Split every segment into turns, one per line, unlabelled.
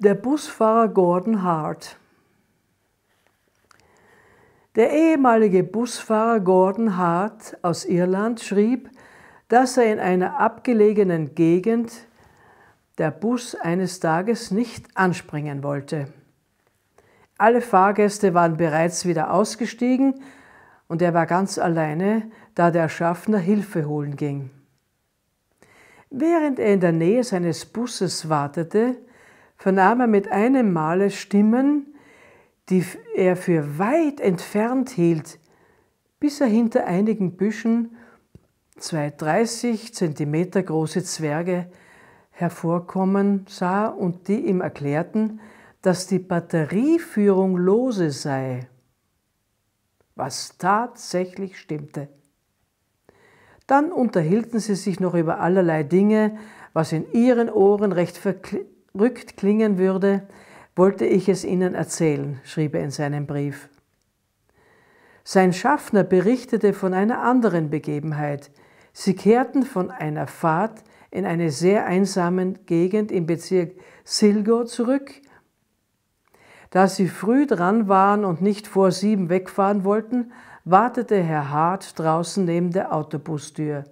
der Busfahrer Gordon Hart. Der ehemalige Busfahrer Gordon Hart aus Irland schrieb, dass er in einer abgelegenen Gegend der Bus eines Tages nicht anspringen wollte. Alle Fahrgäste waren bereits wieder ausgestiegen und er war ganz alleine, da der Schaffner Hilfe holen ging. Während er in der Nähe seines Busses wartete, vernahm er mit einem Male Stimmen, die er für weit entfernt hielt, bis er hinter einigen Büschen zwei 30 Zentimeter große Zwerge hervorkommen sah und die ihm erklärten, dass die Batterieführung lose sei, was tatsächlich stimmte. Dann unterhielten sie sich noch über allerlei Dinge, was in ihren Ohren recht verklingt entrückt klingen würde, wollte ich es ihnen erzählen, schrieb er in seinem Brief. Sein Schaffner berichtete von einer anderen Begebenheit. Sie kehrten von einer Fahrt in eine sehr einsame Gegend im Bezirk Silgo zurück. Da sie früh dran waren und nicht vor sieben wegfahren wollten, wartete Herr Hart draußen neben der Autobustür.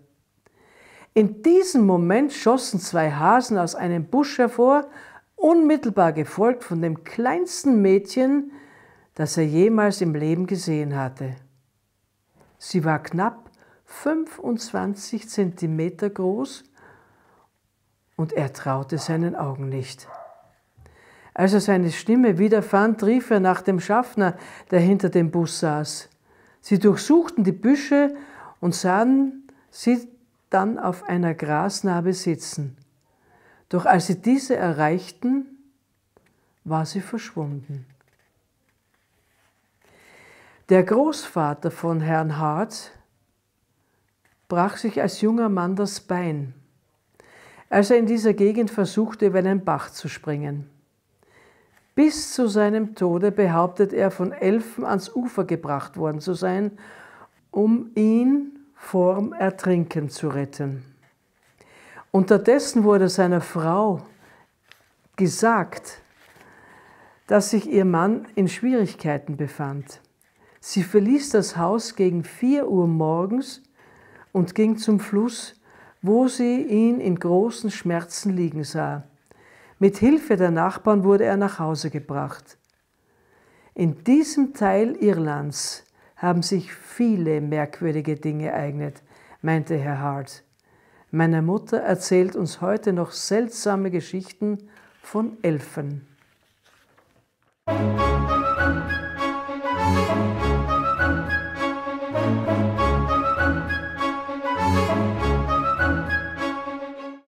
In diesem Moment schossen zwei Hasen aus einem Busch hervor, unmittelbar gefolgt von dem kleinsten Mädchen, das er jemals im Leben gesehen hatte. Sie war knapp 25 Zentimeter groß und er traute seinen Augen nicht. Als er seine Stimme wiederfand, rief er nach dem Schaffner, der hinter dem Bus saß. Sie durchsuchten die Büsche und sahen sie dann auf einer Grasnarbe sitzen. Doch als sie diese erreichten, war sie verschwunden. Der Großvater von Herrn Hart brach sich als junger Mann das Bein, als er in dieser Gegend versuchte, über einen Bach zu springen. Bis zu seinem Tode behauptet er, von Elfen ans Ufer gebracht worden zu sein, um ihn vorm Ertrinken zu retten. Unterdessen wurde seiner Frau gesagt, dass sich ihr Mann in Schwierigkeiten befand. Sie verließ das Haus gegen 4 Uhr morgens und ging zum Fluss, wo sie ihn in großen Schmerzen liegen sah. Mit Hilfe der Nachbarn wurde er nach Hause gebracht. In diesem Teil Irlands haben sich viele merkwürdige Dinge ereignet, meinte Herr Hart. Meine Mutter erzählt uns heute noch seltsame Geschichten von Elfen.
Musik